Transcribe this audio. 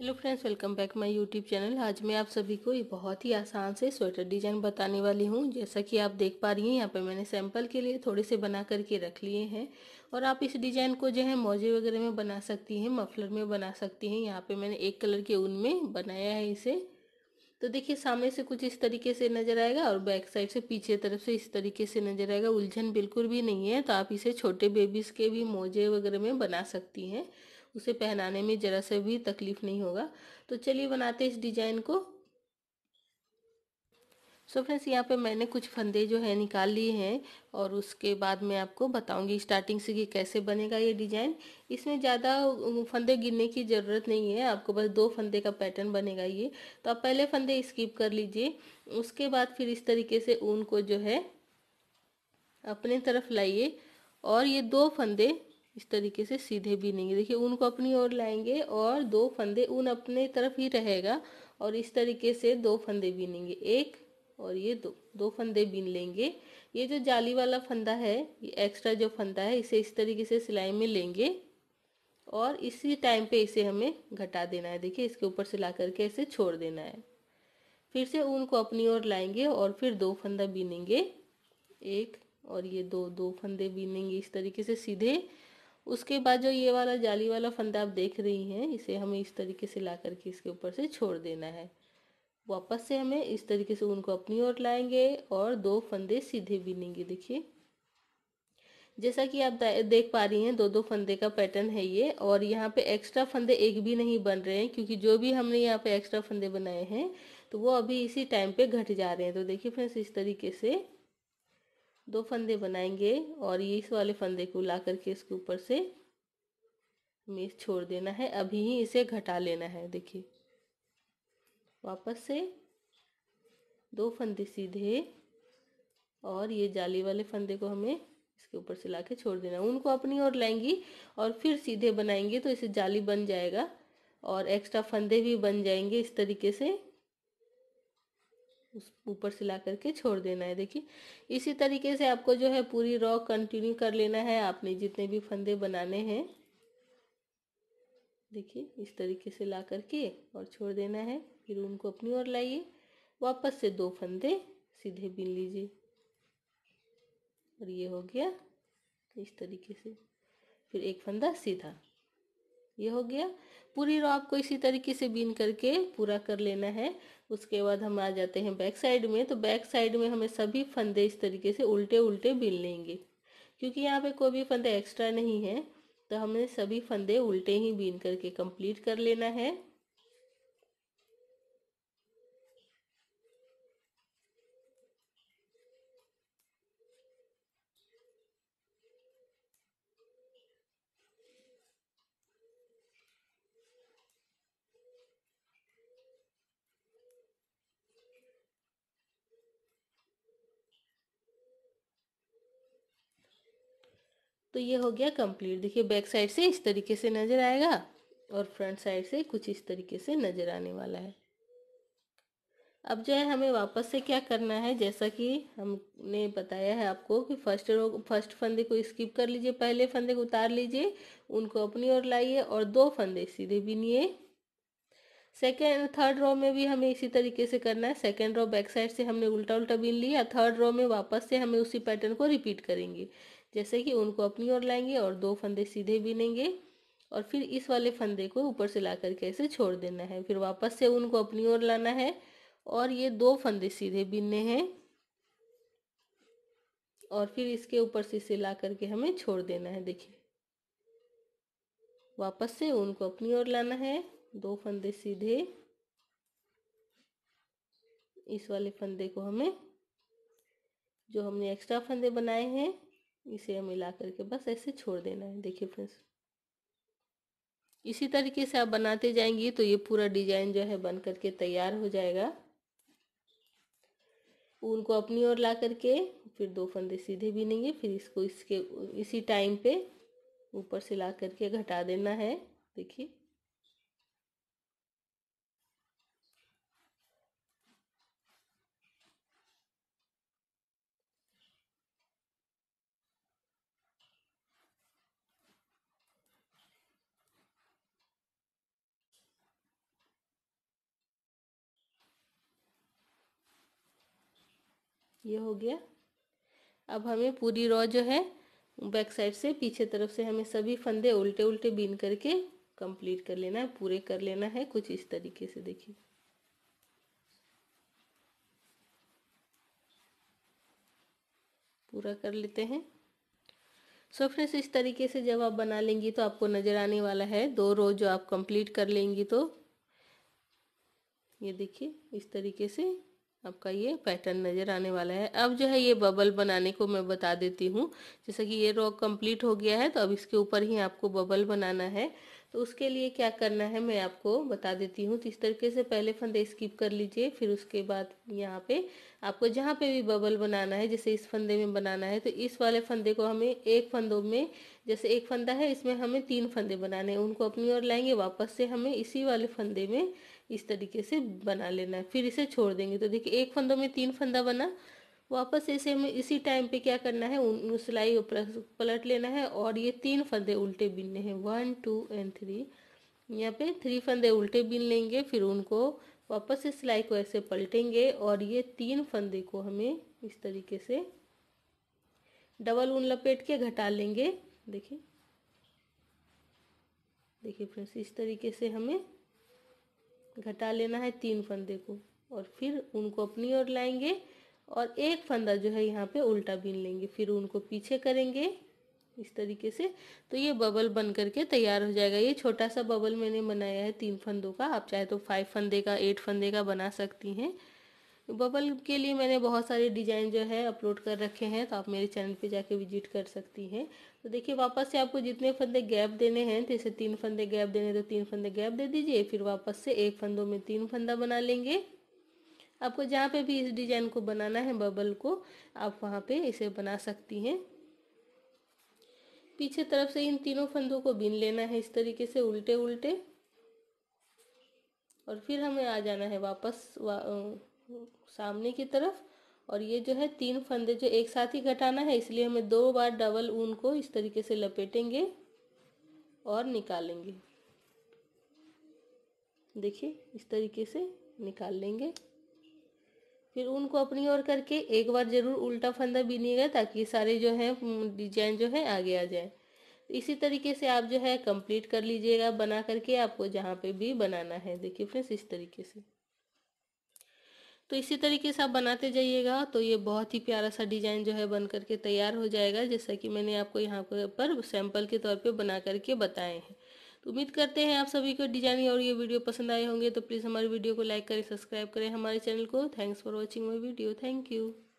hello friends welcome back my YouTube channel आज मैं आप सभी को ये बहुत ही आसान से स्वेटर डिजाइन बताने वाली हूँ जैसा कि आप देख पा रही हैं यहाँ पर मैंने सैंपल के लिए थोड़े से बना करके रख लिए हैं और आप इस डिजाइन को जो है मोजे वगैरह में बना सकती हैं मफलर में बना सकती हैं यहाँ पर मैंने एक कलर के ऊन में बनाया है इसे तो देखिए सामने से कुछ इस तरीके से नज़र आएगा और बैक साइड से पीछे तरफ से इस तरीके से नज़र आएगा उलझन बिल्कुल भी नहीं है तो आप इसे छोटे बेबीज़ के भी मोजे वगैरह में बना सकती हैं उसे पहनाने में ज़रा से भी तकलीफ़ नहीं होगा तो चलिए बनाते इस डिजाइन को सो फ्रेंड्स यहाँ पे मैंने कुछ फंदे जो है निकाल लिए हैं और उसके बाद मैं आपको बताऊंगी स्टार्टिंग से कि कैसे बनेगा ये डिजाइन इसमें ज़्यादा फंदे गिरने की ज़रूरत नहीं है आपको बस दो फंदे का पैटर्न बनेगा ये तो आप पहले फंदे स्किप कर लीजिए उसके बाद फिर इस तरीके से ऊन को जो है अपने तरफ लाइए और ये दो फंदे इस तरीके से सीधे बीनेंगे देखिए ऊन को अपनी ओर लाएंगे और दो फंदे ऊन अपने तरफ ही रहेगा और इस तरीके से दो फंदे बीनेंगे एक और ये दो दो फंदे बीन लेंगे ये जो जाली वाला फंदा है ये एक्स्ट्रा जो फंदा है इसे इस तरीके से सिलाई में लेंगे और इसी टाइम पे इसे हमें घटा देना है देखिए इसके ऊपर सिला करके इसे छोड़ देना है फिर से ऊन को अपनी ओर लाएंगे और फिर दो फंदा बीनेंगे एक और ये दो दो फंदे बीनेंगे इस तरीके से सीधे उसके बाद जो ये वाला जाली वाला फंदा आप देख रही हैं इसे हमें इस तरीके से ला करके इसके ऊपर से छोड़ देना है वापस से हमें इस तरीके से उनको अपनी ओर लाएंगे और दो फंदे सीधे बीनेंगे देखिए जैसा कि आप देख पा रही हैं दो दो फंदे का पैटर्न है ये और यहाँ पे एक्स्ट्रा फंदे एक भी नहीं बन रहे हैं क्योंकि जो भी हमने यहाँ पे एक्स्ट्रा फंदे बनाए हैं तो वो अभी इसी टाइम पे घट जा रहे हैं तो देखिए फ्रेंड्स इस तरीके से दो फंदे बनाएंगे और ये इस वाले फंदे को ला करके इसके ऊपर से हमें छोड़ देना है अभी ही इसे घटा लेना है देखिए वापस से दो फंदे सीधे और ये जाली वाले फंदे को हमें इसके ऊपर से ला छोड़ देना उनको अपनी ओर लाएंगी और फिर सीधे बनाएंगे तो इसे जाली बन जाएगा और एक्स्ट्रा फंदे भी बन जाएंगे इस तरीके से उस ऊपर से ला करके छोड़ देना है देखिए इसी तरीके से आपको जो है पूरी रॉ कंटिन्यू कर लेना है आपने जितने भी फंदे बनाने हैं देखिए इस तरीके से ला करके और छोड़ देना है फिर उनको अपनी ओर लाइए वापस से दो फंदे सीधे बिन लीजिए और ये हो गया इस तरीके से फिर एक फंदा सीधा ये हो गया पूरी रो आपको इसी तरीके से बीन करके पूरा कर लेना है उसके बाद हम आ जाते हैं बैक साइड में तो बैक साइड में हमें सभी फंदे इस तरीके से उल्टे उल्टे बीन लेंगे क्योंकि यहाँ पे कोई भी फंदे एक्स्ट्रा नहीं है तो हमें सभी फंदे उल्टे ही बीन करके कंप्लीट कर लेना है तो ये हो गया कंप्लीट देखिए बैक साइड से इस तरीके से नज़र आएगा और फ्रंट साइड से कुछ इस तरीके से नज़र आने वाला है अब जो है हमें वापस से क्या करना है जैसा कि हमने बताया है आपको कि फर्स्ट रो फर्स्ट फंदे को स्किप कर लीजिए पहले फंदे को उतार लीजिए उनको अपनी ओर लाइए और दो फंदे सीधे बिनिए सेकेंड थर्ड रो में भी हमें इसी तरीके से करना है सेकेंड रो बैक साइड से हमने उल्टा उल्टा बिन लिया थर्ड रो में वापस से हमें उसी पैटर्न को रिपीट करेंगे जैसे कि उनको अपनी ओर लाएंगे और दो फंदे सीधे बीनेंगे और फिर इस वाले फंदे को ऊपर से ला करके ऐसे छोड़ देना है फिर वापस से उनको अपनी ओर लाना है और ये दो फंदे सीधे बीनने हैं और फिर इसके ऊपर से इसे ला करके हमें छोड़ देना है देखिए वापस से उनको अपनी ओर लाना है दो फंदे सीधे इस वाले फंदे को हमें जो हमने एक्स्ट्रा फंदे बनाए हैं इसे मिला करके बस ऐसे छोड़ देना है देखिए फ्रेंड्स इसी तरीके से आप बनाते जाएंगे तो ये पूरा डिजाइन जो है बन करके तैयार हो जाएगा ऊन को अपनी ओर ला करके फिर दो फंदे सीधे बीनेंगे फिर इसको इसके इसी टाइम पे ऊपर से ला करके घटा देना है देखिए ये हो गया अब हमें पूरी रॉ जो है बैक साइड से पीछे तरफ से हमें सभी फंदे उल्टे उल्टे बीन करके कंप्लीट कर लेना है पूरे कर लेना है कुछ इस तरीके से देखिए पूरा कर लेते हैं सो so फ्रेंड्स इस तरीके से जब आप बना लेंगी तो आपको नज़र आने वाला है दो रो जो आप कंप्लीट कर लेंगी तो ये देखिए इस तरीके से आपका ये पैटर्न नज़र आने वाला है अब जो है ये बबल बनाने को मैं बता देती हूँ जैसा कि ये रॉक कंप्लीट हो गया है तो अब इसके ऊपर ही आपको बबल बनाना है तो उसके लिए क्या करना है मैं आपको बता देती हूँ तो इस तरीके से पहले फंदे स्किप कर लीजिए फिर उसके बाद यहाँ पे आपको जहाँ पे भी बबल बनाना है जैसे इस फंदे में बनाना है तो इस वाले फंदे को हमें एक फंदों में जैसे एक फंदा है इसमें हमें तीन फंदे बनाने हैं उनको अपनी ओर लाएंगे वापस से हमें इसी वाले फंदे में इस तरीके से बना लेना है फिर इसे छोड़ देंगे तो देखिए एक फंदों में तीन फंदा बना वापस इसे हमें इसी टाइम पे क्या करना है उन सिलाई पलट लेना है और ये तीन फंदे उल्टे बीनने हैं वन टू एंड थ्री यहाँ पे थ्री फंदे उल्टे बीन लेंगे फिर उनको वापस इस सिलाई को ऐसे पलटेंगे और ये तीन फंदे को हमें इस तरीके से डबल ऊन लपेट के घटा लेंगे देखिए देखिए फ्रेंड्स इस तरीके से हमें घटा लेना है तीन फंदे को और फिर उनको अपनी ओर लाएंगे और एक फंदा जो है यहाँ पे उल्टा बीन लेंगे फिर उनको पीछे करेंगे इस तरीके से तो ये बबल बन करके तैयार हो जाएगा ये छोटा सा बबल मैंने बनाया है तीन फंदों का आप चाहे तो फाइव फंदे का एट फंदे का बना सकती हैं बबल के लिए मैंने बहुत सारे डिज़ाइन जो है अपलोड कर रखे हैं तो आप मेरे चैनल पे जाके विजिट कर सकती हैं तो देखिए वापस से आपको जितने फंदे गैप देने हैं जैसे तो तीन फंदे गैप देने तो तीन फंदे गैप दे दीजिए फिर वापस से एक फंदों में तीन फंदा बना लेंगे आपको जहाँ पे भी इस डिज़ाइन को बनाना है बबल को आप वहाँ पे इसे बना सकती हैं पीछे तरफ से इन तीनों फंदों को बीन लेना है इस तरीके से उल्टे उल्टे और फिर हमें आ जाना है वापस वा, सामने की तरफ और ये जो है तीन फंदे जो एक साथ ही घटाना है इसलिए हमें दो बार डबल ऊन को इस तरीके से लपेटेंगे और निकालेंगे देखिए इस तरीके से निकाल लेंगे फिर ऊन को अपनी ओर करके एक बार ज़रूर उल्टा फंदा बीनिएगा ताकि सारे जो है डिजाइन जो है आगे आ जाए तो इसी तरीके से आप जो है कंप्लीट कर लीजिएगा बना करके आपको जहाँ पे भी बनाना है देखिए फ्रेंड्स इस तरीके से तो इसी तरीके से आप बनाते जाइएगा तो ये बहुत ही प्यारा सा डिज़ाइन जो है बन करके तैयार हो जाएगा जैसा कि मैंने आपको यहाँ पर सैम्पल के तौर पे बना करके बताए हैं तो उम्मीद करते हैं आप सभी को डिजाइन और ये वीडियो पसंद आए होंगे तो प्लीज़ हमारी वीडियो को लाइक करें सब्सक्राइब करें हमारे चैनल को thanks for watching my video thank you